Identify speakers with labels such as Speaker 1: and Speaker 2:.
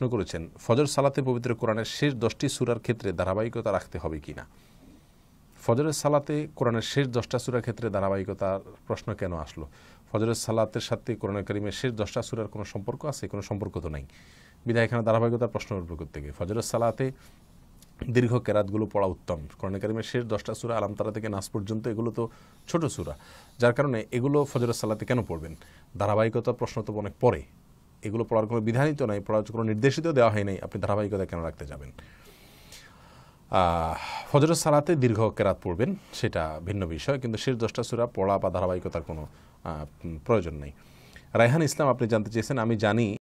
Speaker 1: প্রশ্ন করেছেন ফজর সালাতে পবিত্র কোরআনের শেষ দশটি সুরার ক্ষেত্রে ধারাবাহিকতা রাখতে হবে কি না ফজরের সালাতে কোরআনের শেষ দশটা সুরার ক্ষেত্রে ধারাবাহিকতার প্রশ্ন কেন আসলো ফজরের সালাতের সাথে কোরআন করিমের শেষ দশটা সুরার কোনো সম্পর্ক আছে কোনো সম্পর্ক তো নাই বিদায় এখানে ধারাবাহিকতার প্রশ্ন উঠবে থেকে ফজরের সালাতে দীর্ঘ কেরাতগুলো পড়া উত্তম কোরআন কারিমের শেষ দশটা সুরা আলামতারা থেকে নাচ পর্যন্ত এগুলো তো ছোট সুরা যার কারণে এগুলো ফজরের সালাতে কেন পড়বেন ধারাবাহিকতা প্রশ্ন তো অনেক পরে এগুলো পড়ার কোনো বিধানিত নাই পড়ার কোনো নির্দেশিত দেওয়া হয় নাই আপনি ধারাবাহিকতা কেন রাখতে যাবেন ফজর সালাতে দীর্ঘ কেরাত পড়বেন সেটা ভিন্ন বিষয় কিন্তু শেষ দশটা সুরা পড়া বা ধারাবাহিকতার কোনো প্রয়োজন নেই রায়হান ইসলাম আপনি জানতে চেয়েছেন আমি জানি